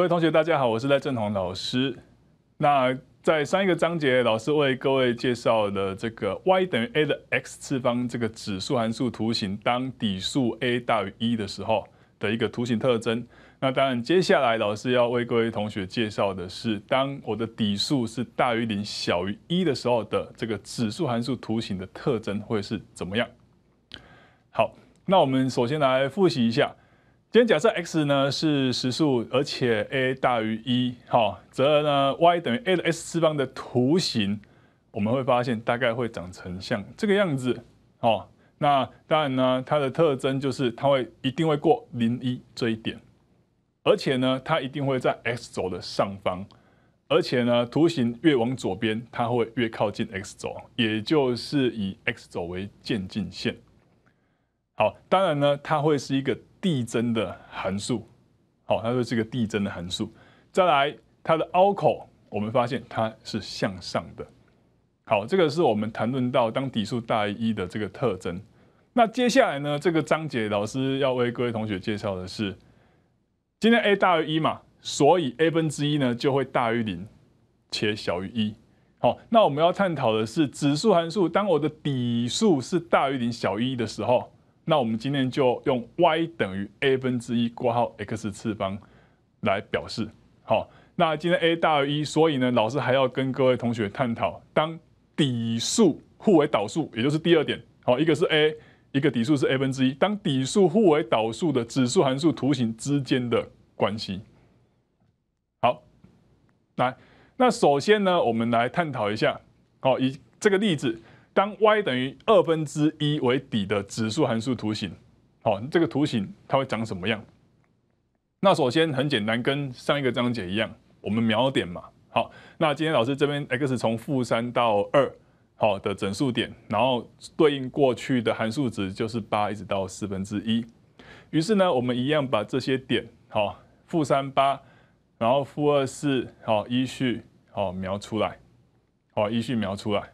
各位同学，大家好，我是赖振宏老师。那在上一个章节，老师为各位介绍的这个 y 等于 a 的 x 次方这个指数函数图形，当底数 a 大于一的时候的一个图形特征。那当然，接下来老师要为各位同学介绍的是，当我的底数是大于零小于一的时候的这个指数函数图形的特征会是怎么样？好，那我们首先来复习一下。今天假设 x 呢是实数，而且 a 大于一，哈，则呢 y 等于 a 的 x 次方的图形，我们会发现大概会长成像这个样子，哦，那当然呢它的特征就是它会一定会过零一这一点，而且呢它一定会在 x 轴的上方，而且呢图形越往左边它会越靠近 x 轴，也就是以 x 轴为渐进线。好，当然呢，它会是一个递增的函数。好，它会是一个递增的函数。再来，它的凹口，我们发现它是向上的。好，这个是我们谈论到当底数大于一的这个特征。那接下来呢，这个章节老师要为各位同学介绍的是，今天 a 大于一嘛，所以 a 分之一呢就会大于零且小于一。好，那我们要探讨的是指数函数，当我的底数是大于零小于一的时候。那我们今天就用 y 等于 a 分之一括号 x 次方来表示。好，那今天 a 大于一，所以呢，老师还要跟各位同学探讨，当底数互为导数，也就是第二点，好，一个是 a，一个底数是 a 分之一，当底数互为导数的指数函数图形之间的关系。好，来，那首先呢，我们来探讨一下，好，以这个例子。当 y 等于二分之一为底的指数函数图形，好，这个图形它会长什么样？那首先很简单，跟上一个章节一样，我们描点嘛。好，那今天老师这边 x 从负三到二，好的整数点，然后对应过去的函数值就是八一直到四分之一。于是呢，我们一样把这些点，好，负三八，然后负二四，好，依序好描出来，好，依序描出来。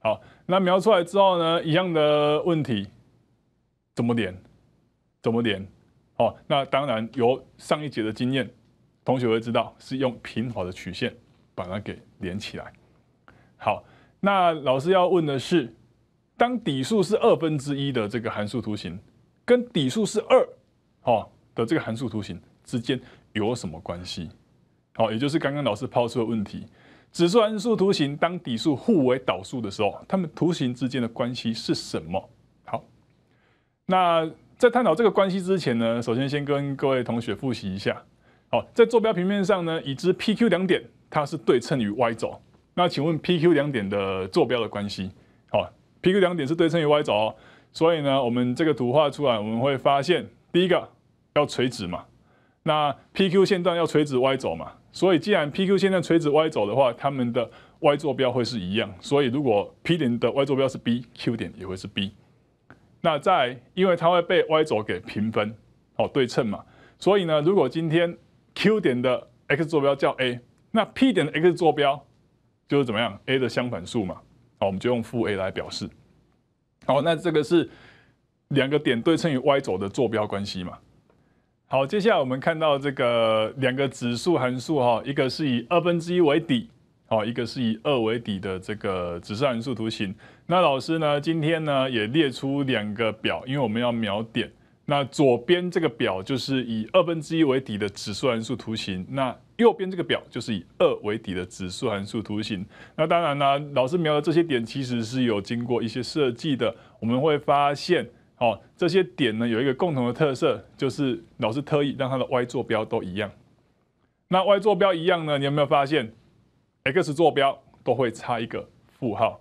好，那描出来之后呢，一样的问题，怎么连，怎么连？好，那当然由上一节的经验，同学会知道是用平滑的曲线把它给连起来。好，那老师要问的是，当底数是二分之一的这个函数图形，跟底数是二，哦的这个函数图形之间有什么关系？好，也就是刚刚老师抛出的问题。指数函数图形当底数互为导数的时候，它们图形之间的关系是什么？好，那在探讨这个关系之前呢，首先先跟各位同学复习一下。好，在坐标平面上呢，已知 PQ 两点，它是对称于 y 轴。那请问 PQ 两点的坐标的关系？好，PQ 两点是对称于 y 轴，所以呢，我们这个图画出来，我们会发现第一个要垂直嘛。那 PQ 线段要垂直 y 轴嘛，所以既然 PQ 线段垂直 y 轴的话，它们的 y 坐标会是一样。所以如果 P 点的 y 坐标是 b，Q 点也会是 b。那在因为它会被 y 轴给平分，哦对称嘛，所以呢，如果今天 Q 点的 x 坐标叫 a，那 P 点的 x 坐标就是怎么样？a 的相反数嘛，哦我们就用负 a 来表示。哦，那这个是两个点对称于 y 轴的坐标关系嘛。好，接下来我们看到这个两个指数函数哈，一个是以二分之一为底，好，一个是以二为底的这个指数函数图形。那老师呢，今天呢也列出两个表，因为我们要描点。那左边这个表就是以二分之一为底的指数函数图形，那右边这个表就是以二为底的指数函数图形。那当然呢，老师描的这些点其实是有经过一些设计的。我们会发现。好，这些点呢有一个共同的特色，就是老师特意让它的 y 坐标都一样。那 y 坐标一样呢，你有没有发现 x 坐标都会差一个负号？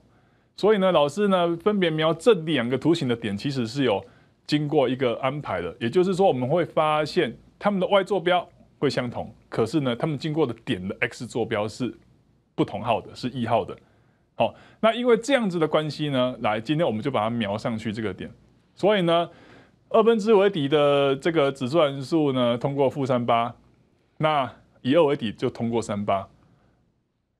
所以呢，老师呢分别描这两个图形的点，其实是有经过一个安排的。也就是说，我们会发现它们的 y 坐标会相同，可是呢，它们经过的点的 x 坐标是不同号的，是异号的。好，那因为这样子的关系呢，来，今天我们就把它描上去这个点。所以呢，二分之为底的这个指数函数呢，通过负三八，那以二为底就通过三八，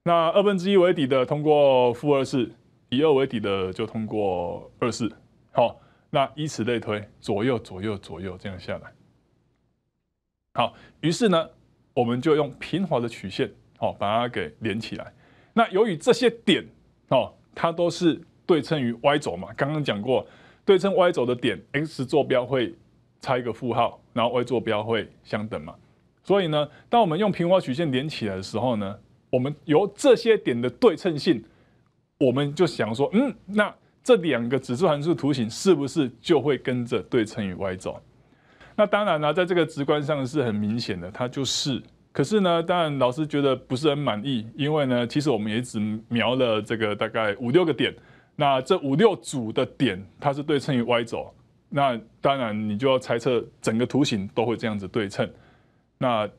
那二分之一为底的通过负二四，以二为底的就通过二四，好，那以此类推，左右左右左右这样下来，好，于是呢，我们就用平滑的曲线，好，把它给连起来。那由于这些点，哦，它都是对称于 y 轴嘛，刚刚讲过。对称 y 轴的点，x 坐标会差一个负号，然后 y 坐标会相等嘛？所以呢，当我们用平滑曲线连起来的时候呢，我们由这些点的对称性，我们就想说，嗯，那这两个指数函数图形是不是就会跟着对称于 y 轴？那当然了，在这个直观上是很明显的，它就是。可是呢，当然老师觉得不是很满意，因为呢，其实我们也只描了这个大概五六个点。那这五六组的点，它是对称于 y 轴，那当然你就要猜测整个图形都会这样子对称。那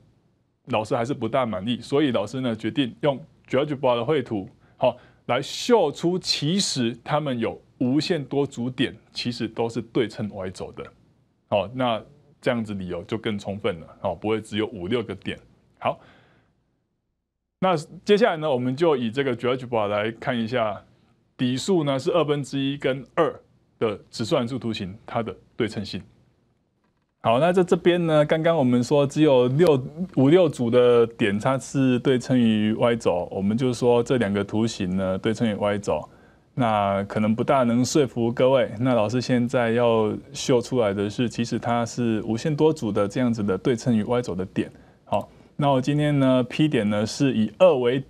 老师还是不大满意，所以老师呢决定用 Geogebra 的绘图，好来秀出其实它们有无限多组点，其实都是对称 y 轴的。好，那这样子理由就更充分了，哦，不会只有五六个点。好，那接下来呢，我们就以这个 Geogebra 来看一下。底数呢是二分之一跟二的指数函数图形，它的对称性。好，那在这边呢，刚刚我们说只有六五六组的点，它是对称于 y 轴，我们就说这两个图形呢对称于 y 轴。那可能不大能说服各位。那老师现在要秀出来的是，其实它是无限多组的这样子的对称于 y 轴的点。好，那我今天呢 P 点呢是以二为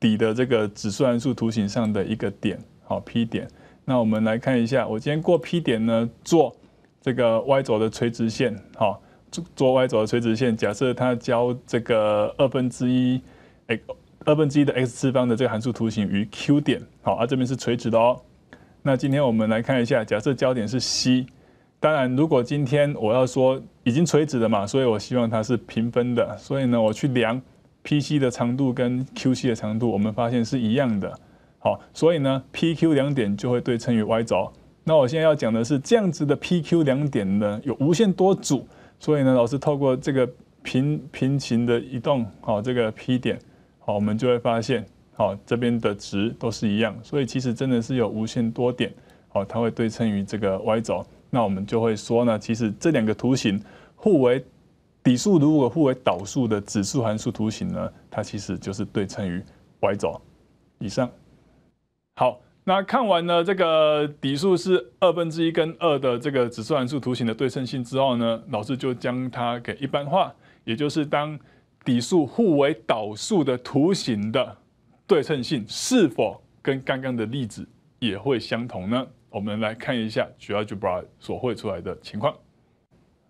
底的这个指数函数图形上的一个点，好 P 点。那我们来看一下，我今天过 P 点呢，做这个 y 轴的垂直线，好，做做 y 轴的垂直线。假设它交这个二分之一 x 二分之一的 x 次方的这个函数图形于 Q 点，好，而这边是垂直的哦。那今天我们来看一下，假设交点是 C。当然，如果今天我要说已经垂直的嘛，所以我希望它是平分的。所以呢，我去量。P C 的长度跟 Q C 的长度，我们发现是一样的。好，所以呢，P Q 两点就会对称于 y 轴。那我现在要讲的是，这样子的 P Q 两点呢，有无限多组。所以呢，老师透过这个平平行的移动，好，这个 P 点，好，我们就会发现，好，这边的值都是一样。所以其实真的是有无限多点，好，它会对称于这个 y 轴。那我们就会说呢，其实这两个图形互为。底数如果互为导数的指数函数图形呢，它其实就是对称于 y 轴以上。好，那看完了这个底数是二分之一跟二的这个指数函数图形的对称性之后呢，老师就将它给一般化，也就是当底数互为导数的图形的对称性是否跟刚刚的例子也会相同呢？我们来看一下 GeoGebra 所绘出来的情况。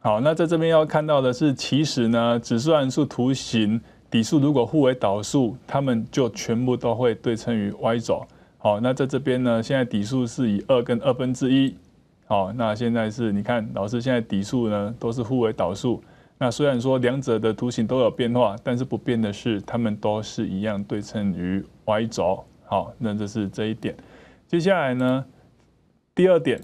好，那在这边要看到的是，其实呢，指数函数图形底数如果互为导数，它们就全部都会对称于 y 轴。好，那在这边呢，现在底数是以二跟二分之一。好，那现在是你看，老师现在底数呢都是互为导数。那虽然说两者的图形都有变化，但是不变的是，它们都是一样对称于 y 轴。好，那这是这一点。接下来呢，第二点。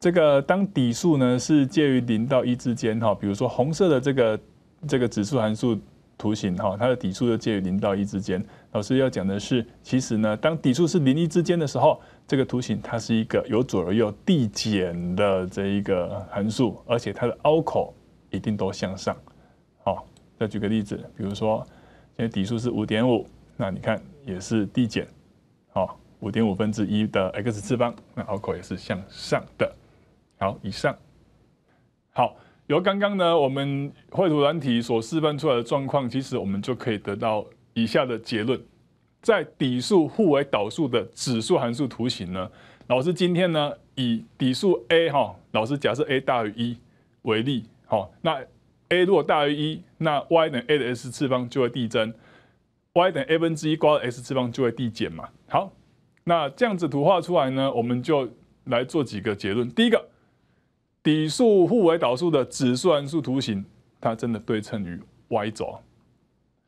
这个当底数呢是介于零到一之间哈，比如说红色的这个这个指数函数图形哈，它的底数就介于零到一之间。老师要讲的是，其实呢，当底数是零一之间的时候，这个图形它是一个由左而右递减的这一个函数，而且它的凹口一定都向上。好，再举个例子，比如说现在底数是五点五，那你看也是递减，好，五点五分之一的 x 次方，那凹口也是向上的。好，以上，好，由刚刚呢我们绘图难题所示范出来的状况，其实我们就可以得到以下的结论：在底数互为导数的指数函数图形呢，老师今天呢以底数 a 哈，老师假设 a 大于一为例，好，那 a 如果大于一，那 y 等于 a 的 s 次方就会递增，y 等于 a 分之一挂的 s 次方就会递减嘛。好，那这样子图画出来呢，我们就来做几个结论，第一个。底数互为导数的指数函数图形，它真的对称于 y 轴。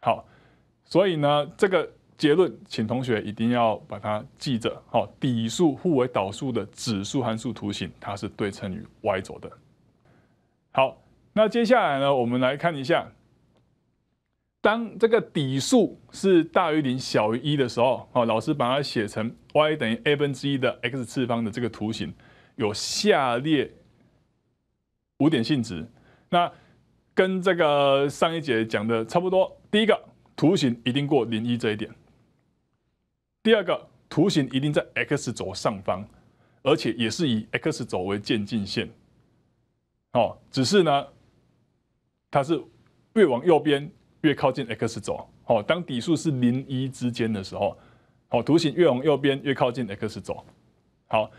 好，所以呢，这个结论，请同学一定要把它记着。好，底数互为导数的指数函数图形，它是对称于 y 轴的。好，那接下来呢，我们来看一下，当这个底数是大于零小于一的时候，哦，老师把它写成 y 等于 a 分之一的 x 次方的这个图形，有下列。五点性质，那跟这个上一节讲的差不多。第一个，图形一定过零一这一点；第二个，图形一定在 x 轴上方，而且也是以 x 轴为渐进线。哦，只是呢，它是越往右边越靠近 x 轴。哦，当底数是零一之间的时候，哦，图形越往右边越靠近 x 轴。好。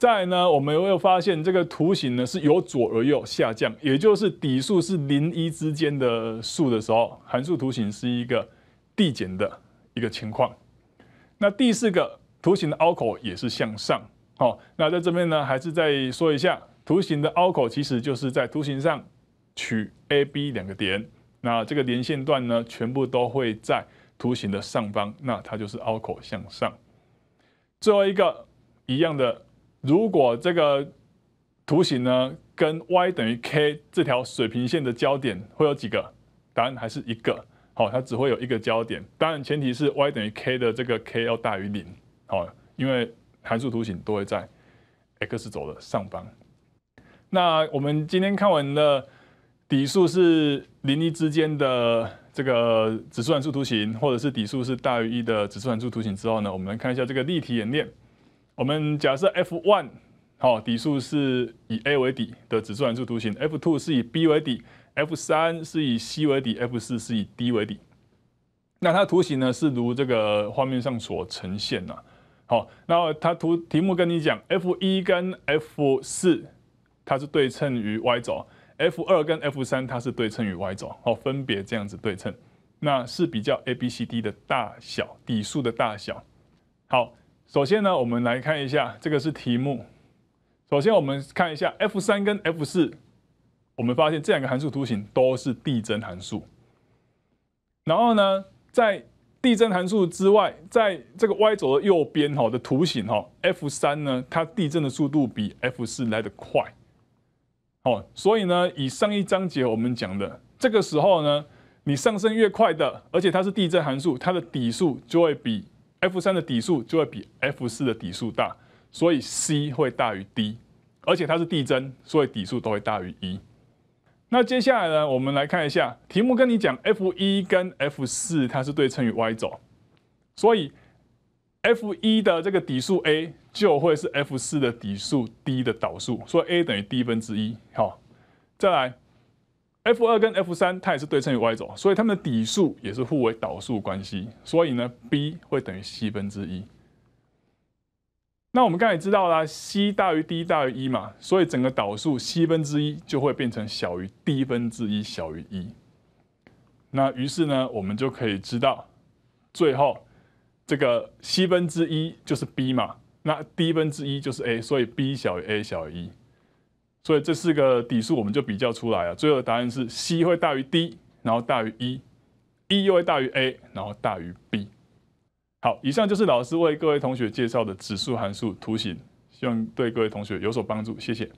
再呢，我们又发现这个图形呢是由左而右下降，也就是底数是零一之间的数的时候，函数图形是一个递减的一个情况。那第四个图形的凹口也是向上。好，那在这边呢，还是再说一下图形的凹口，其实就是在图形上取 A、B 两个点，那这个连线段呢，全部都会在图形的上方，那它就是凹口向上。最后一个一样的。如果这个图形呢跟 y 等于 k 这条水平线的交点会有几个？答案还是一个。好，它只会有一个交点。当然前提是 y 等于 k 的这个 k 要大于零。好，因为函数图形都会在 x 轴的上方。那我们今天看完了底数是零一之间的这个指数函数图形，或者是底数是大于一的指数函数图形之后呢，我们来看一下这个例题演练。我们假设 f one 好底数是以 a 为底的指数函数图形，f two 是以 b 为底，f 3是以 c 为底，f 4是以 d 为底。那它图形呢是如这个画面上所呈现呐。好，那它图题目跟你讲，f 1跟 f 4它是对称于 y 轴，f 2跟 f 3它是对称于 y 轴，好，分别这样子对称，那是比较 a b c d 的大小，底数的大小，好。首先呢，我们来看一下这个是题目。首先我们看一下 f 三跟 f 四，我们发现这两个函数图形都是递增函数。然后呢，在递增函数之外，在这个 y 轴的右边哈的图形哈，f 三呢它递增的速度比 f 四来得快。哦，所以呢，以上一章节我们讲的这个时候呢，你上升越快的，而且它是递增函数，它的底数就会比。f 三的底数就会比 f 四的底数大，所以 c 会大于 d，而且它是递增，所以底数都会大于一。那接下来呢，我们来看一下题目跟你讲 f 一跟 f 四它是对称于 y 轴，所以 f 一的这个底数 a 就会是 f 四的底数 d 的导数，所以 a 等于 d 分之一。好，再来。f 二跟 f 三它也是对称于 y 轴，所以它们的底数也是互为导数关系，所以呢 b 会等于 c 分之一。那我们刚才知道啦，c 大于 d 大于一嘛，所以整个导数 c 分之一就会变成小于 d 分之一小于一。那于是呢，我们就可以知道，最后这个 c 分之一就是 b 嘛，那 d 分之一就是 a，所以 b 小于 a 小于一。所以这四个底数我们就比较出来了，最后的答案是 c 会大于 d，然后大于一，e 又会大于 a，然后大于 b。好，以上就是老师为各位同学介绍的指数函数图形，希望对各位同学有所帮助，谢谢。